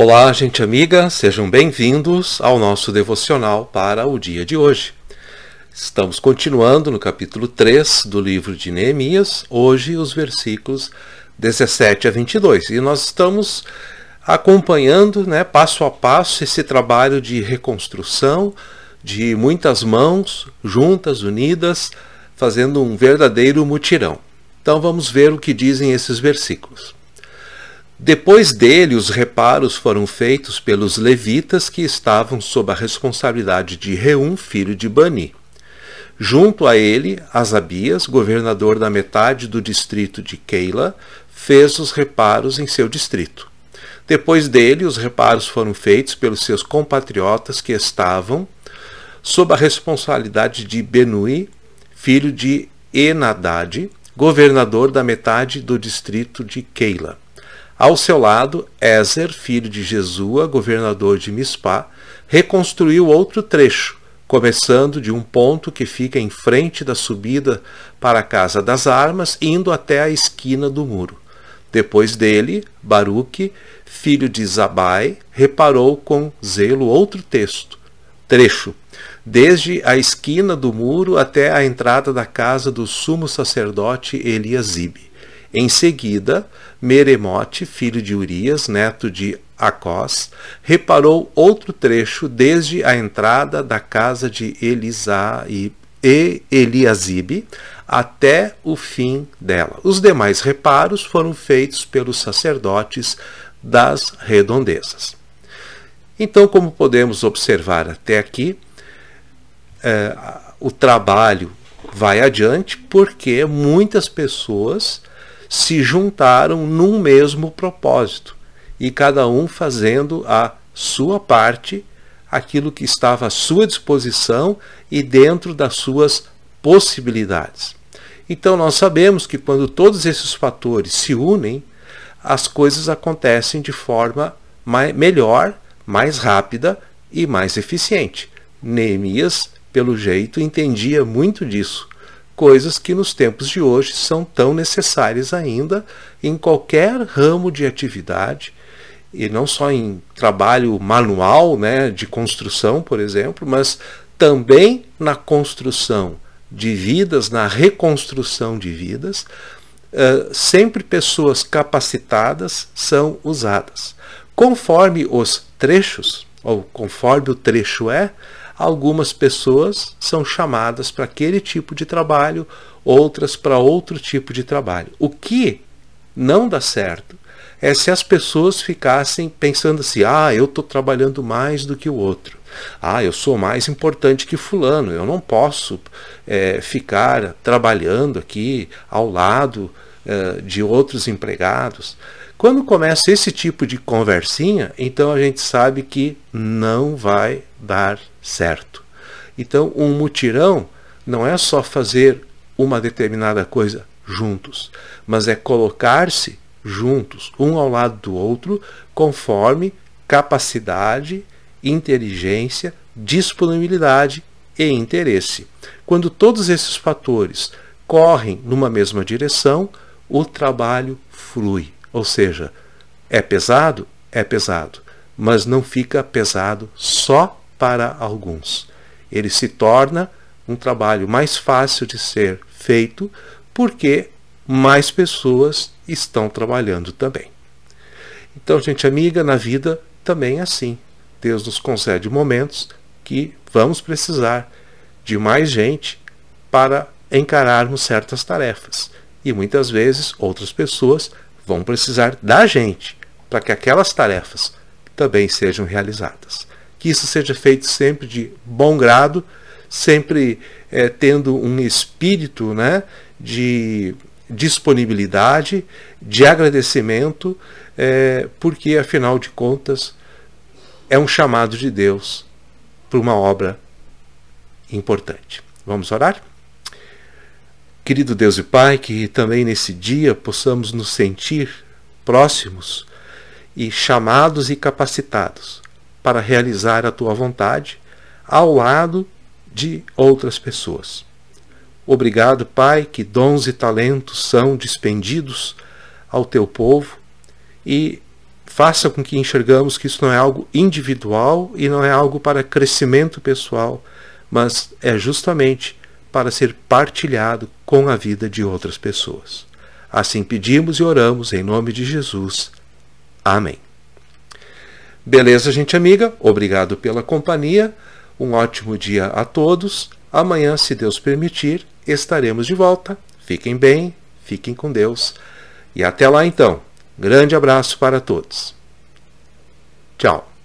Olá, gente amiga, sejam bem-vindos ao nosso devocional para o dia de hoje. Estamos continuando no capítulo 3 do livro de Neemias, hoje os versículos 17 a 22. E nós estamos acompanhando, né, passo a passo esse trabalho de reconstrução de muitas mãos juntas, unidas, fazendo um verdadeiro mutirão. Então vamos ver o que dizem esses versículos. Depois dele, os reparos foram feitos pelos levitas que estavam sob a responsabilidade de Reum, filho de Bani. Junto a ele, Asabias, governador da metade do distrito de Keila, fez os reparos em seu distrito. Depois dele, os reparos foram feitos pelos seus compatriotas que estavam sob a responsabilidade de Benui, filho de Enadad, governador da metade do distrito de Keila. Ao seu lado, Ezer, filho de Jesua, governador de Mispá, reconstruiu outro trecho, começando de um ponto que fica em frente da subida para a Casa das Armas, indo até a esquina do muro. Depois dele, Baruque, filho de Zabai, reparou com zelo outro texto, trecho, desde a esquina do muro até a entrada da casa do sumo sacerdote Eliasibe. Em seguida, Meremote, filho de Urias, neto de Acós, reparou outro trecho desde a entrada da casa de Elisá e Eliasibe até o fim dela. Os demais reparos foram feitos pelos sacerdotes das redondezas. Então, como podemos observar até aqui, é, o trabalho vai adiante porque muitas pessoas se juntaram num mesmo propósito e cada um fazendo a sua parte, aquilo que estava à sua disposição e dentro das suas possibilidades. Então nós sabemos que quando todos esses fatores se unem, as coisas acontecem de forma mais, melhor, mais rápida e mais eficiente. Neemias, pelo jeito, entendia muito disso coisas que nos tempos de hoje são tão necessárias ainda em qualquer ramo de atividade, e não só em trabalho manual, né, de construção, por exemplo, mas também na construção de vidas, na reconstrução de vidas, uh, sempre pessoas capacitadas são usadas. Conforme os trechos, ou conforme o trecho é, Algumas pessoas são chamadas para aquele tipo de trabalho, outras para outro tipo de trabalho. O que não dá certo é se as pessoas ficassem pensando assim: ah, eu estou trabalhando mais do que o outro. Ah, eu sou mais importante que Fulano, eu não posso é, ficar trabalhando aqui ao lado é, de outros empregados. Quando começa esse tipo de conversinha, então a gente sabe que não vai dar certo. Então, um mutirão não é só fazer uma determinada coisa juntos, mas é colocar-se juntos, um ao lado do outro, conforme capacidade, inteligência, disponibilidade e interesse. Quando todos esses fatores correm numa mesma direção, o trabalho flui. Ou seja, é pesado? É pesado, mas não fica pesado só para alguns. Ele se torna um trabalho mais fácil de ser feito porque mais pessoas estão trabalhando também. Então, gente amiga, na vida também é assim. Deus nos concede momentos que vamos precisar de mais gente para encararmos certas tarefas. E muitas vezes outras pessoas vão precisar da gente para que aquelas tarefas também sejam realizadas. Que isso seja feito sempre de bom grado, sempre é, tendo um espírito né, de disponibilidade, de agradecimento, é, porque afinal de contas é um chamado de Deus para uma obra importante. Vamos orar? Querido Deus e Pai, que também nesse dia possamos nos sentir próximos e chamados e capacitados para realizar a tua vontade ao lado de outras pessoas. Obrigado, Pai, que dons e talentos são dispendidos ao teu povo e faça com que enxergamos que isso não é algo individual e não é algo para crescimento pessoal, mas é justamente para ser partilhado com a vida de outras pessoas. Assim pedimos e oramos em nome de Jesus. Amém. Beleza, gente amiga? Obrigado pela companhia. Um ótimo dia a todos. Amanhã, se Deus permitir, estaremos de volta. Fiquem bem, fiquem com Deus. E até lá então. Grande abraço para todos. Tchau.